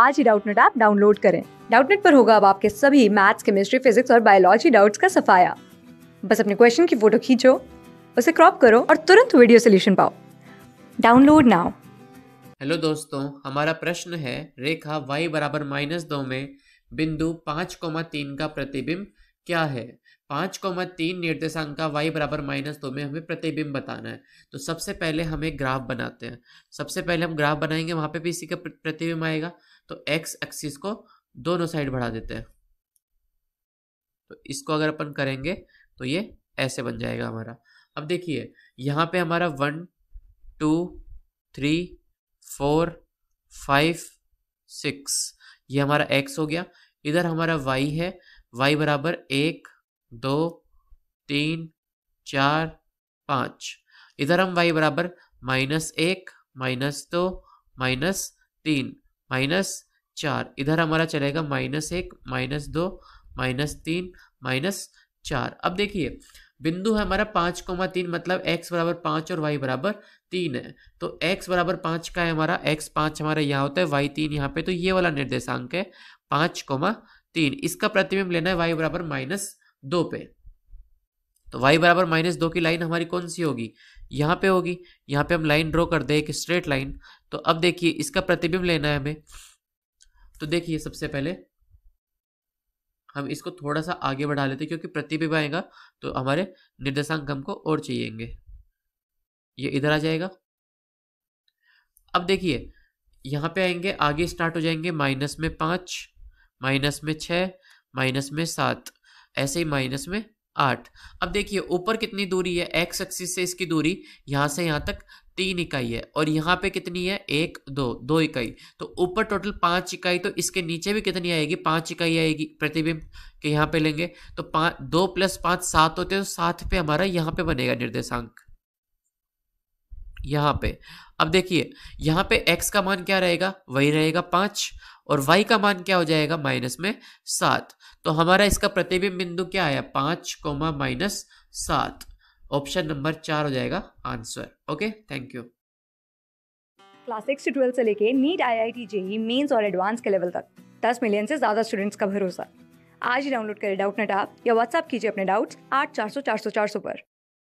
आज ही Doubtnet app download करें डाउटनेट पर होगा अब आपके सभी मैथ्स केमिस्ट्री फिजिक्स और बायोलॉजी डाउट्स का सफाया बस अपने क्वेश्चन की फोटो खींचो उसे क्रॉप करो और तुरंत वीडियो सोल्यूशन पाओ डाउनलोड नाउ हेलो दोस्तों हमारा प्रश्न है रेखा वाई बराबर माइनस दो में बिंदु पाँच कोमा तीन का प्रतिबिंब क्या है पाँच कोमा तीन निर्देशांक का वाई बराबर माइनस दो में हमें प्रतिबिंब बताना है तो सबसे पहले हमें ग्राफ बनाते हैं सबसे पहले हम ग्राफ बनाएंगे वहाँ पे भी इसी का प्रतिबिंब आएगा तो एक्स एक्सिस को दोनों साइड बढ़ा देते हैं तो इसको अगर अपन करेंगे तो ये ऐसे बन जाएगा हमारा अब देखिए यहाँ पे हमारा one two three four five six ये हमारा एक्स हो गया इधर हमारा वाई है वाई बराबर एक दो तीन चार पाँच इधर हम वाई बराबर माइनस एक माइनस दो माइनस तीन माइनस चार इधर हमारा चलेगा माइनस एक माइनस दो माइनस तीन माइनस चार अब देखिए बिंदु है हमारा पाँच कोमा तीन मतलब एक्स बराबर पाँच और वाई बराबर तीन है तो एक्स बराबर पाँच का है हमारा एक्स पाँच हमारा यहाँ होता है वाई तीन यहाँ पे तो ये वाला निर्देशांक है पाँच कोमा तीन इसका प्रतिबिंब लेना है वाई बराबर माइनस दो पे तो y बराबर माइनस दो की लाइन हमारी कौन सी होगी यहाँ पे होगी यहाँ पे हम लाइन ड्रॉ कर दें एक स्ट्रेट लाइन तो अब देखिए इसका प्रतिबिंब लेना है हमें तो देखिए सबसे पहले हम इसको थोड़ा सा आगे बढ़ा लेते हैं क्योंकि प्रतिबिंब आएगा तो हमारे निर्देशांक हमको और चाहिएंगे ये इधर आ जाएगा अब देखिए यहाँ पे आएंगे आगे स्टार्ट हो जाएंगे माइनस में पाँच माइनस में छः माइनस में सात ऐसे ही माइनस में आठ अब देखिए ऊपर कितनी दूरी है एक्स एक्सिस से इसकी दूरी यहाँ से यहाँ तक तीन इकाई है और यहाँ पे कितनी है एक दो दो इकाई तो ऊपर टोटल पाँच इकाई तो इसके नीचे भी कितनी आएगी पाँच इकाई आएगी प्रतिबिंब के यहाँ पे लेंगे तो पाँच दो प्लस पाँच सात होते हैं तो सात पे हमारा यहाँ पे बनेगा निर्देशांक यहाँ पे अब देखिए यहाँ पे x का मान क्या रहेगा वही रहेगा पाँच और y का मान क्या हो जाएगा माइनस में सात तो हमारा इसका प्रतिबिंब बिंदु क्या आया पाँच कोमा माइनस सात ऑप्शन नंबर चार हो जाएगा answer okay thank you class six से ट्वेल्थ से लेके NEET I I T JEE mains और एडवांस के लेवल तक दस मिलियन से ज़्यादा स्टूडेंट्स का भरोसा आज ही डाउनलोड करें डाउट नेट आप या व्हाट्सअप कीजिए अपने डाउट्स आठ चार सौ चार सौ चार सौ पर